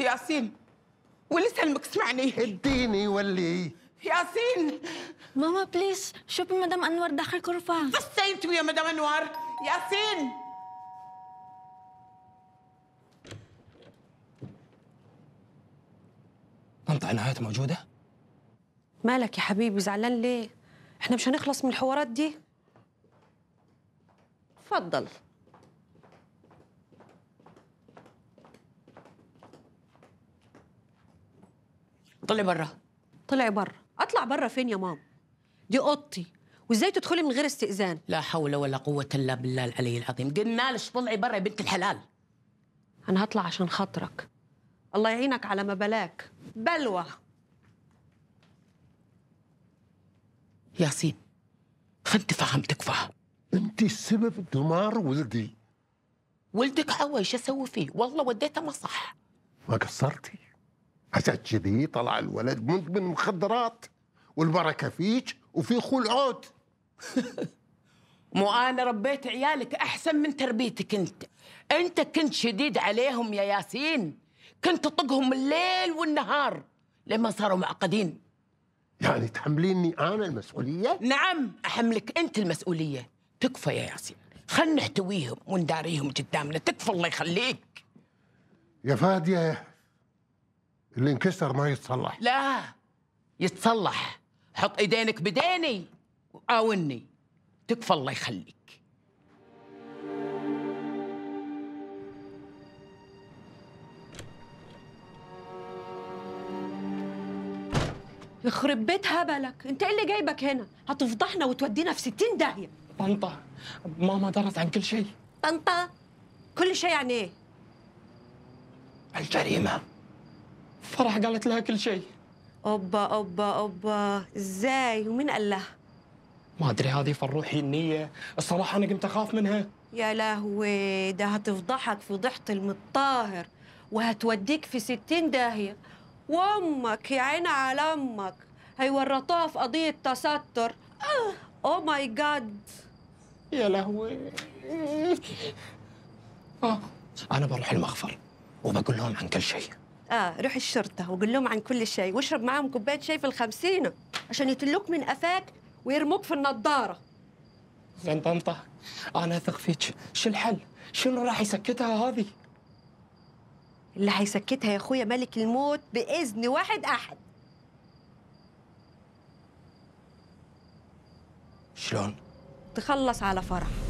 ياسين ولسه المك سمعني اديني ولي ياسين ماما بليز شوفي مدام انوار داخل غرفة بس انت ويا مدام انوار ياسين منطقة نهايات موجودة؟ مالك يا حبيبي زعلان ليه؟ احنا مش هنخلص من الحوارات دي تفضل طلعي برا طلعي برا اطلع برا فين يا ماما دي اوضتي وازاي تدخلي من غير استئذان لا حول ولا قوه الا بالله العلي العظيم قلنا لك طلعي برا يا بنت الحلال انا هطلع عشان خاطرك الله يعينك على ما بلاك بلوى ياسين فانت فهمتك تكفى انت السبب دمار ولدي ولدك حوش اسوي فيه والله وديته ما صح ما قصرتي عشان كذي طلع الولد مدمن مخدرات والبركه فيك وفي عود مو انا ربيت عيالك احسن من تربيتك انت انت كنت شديد عليهم يا ياسين كنت تطقهم الليل والنهار لما صاروا معقدين يعني تحمليني انا المسؤوليه نعم احملك انت المسؤوليه تكفى يا ياسين خلنا نحتويهم ونداريهم قدامنا تكفى الله يخليك يا فاديه اللي انكسر ما يتصلح لا يتصلح حط ايدينك بديني وعاوني تكفى الله يخليك يخرب بيت هبلك انت ايه اللي جايبك هنا هتفضحنا وتودينا في ستين داهيه طنطا ماما درت عن كل شيء طنطا كل شيء يعني ايه الجريمه فرح قالت لها كل شيء اوبا اوبا اوبا ازاي ومين قال لها ما ادري هذه فروحي النيه الصراحه انا قمت اخاف منها يا لهوي ده هتفضحك فضيحه المطاهر وهتوديك في ستين داهيه وامك يا عين على امك هيورطوها في قضيه تستر او ماي جاد يا لهوي آه. انا بروح المخفر وبقول لهم عن كل شيء اه روح الشرطه وقول لهم عن كل شيء واشرب معاهم كوبايه شاي في الخمسينه عشان يتلوك من قفاك ويرموك في النضاره زين طنطا انا اثق فيك شو الحل شنو راح يسكتها هذه اللي هيسكتها يا اخويا ملك الموت باذن واحد احد شلون تخلص على فرح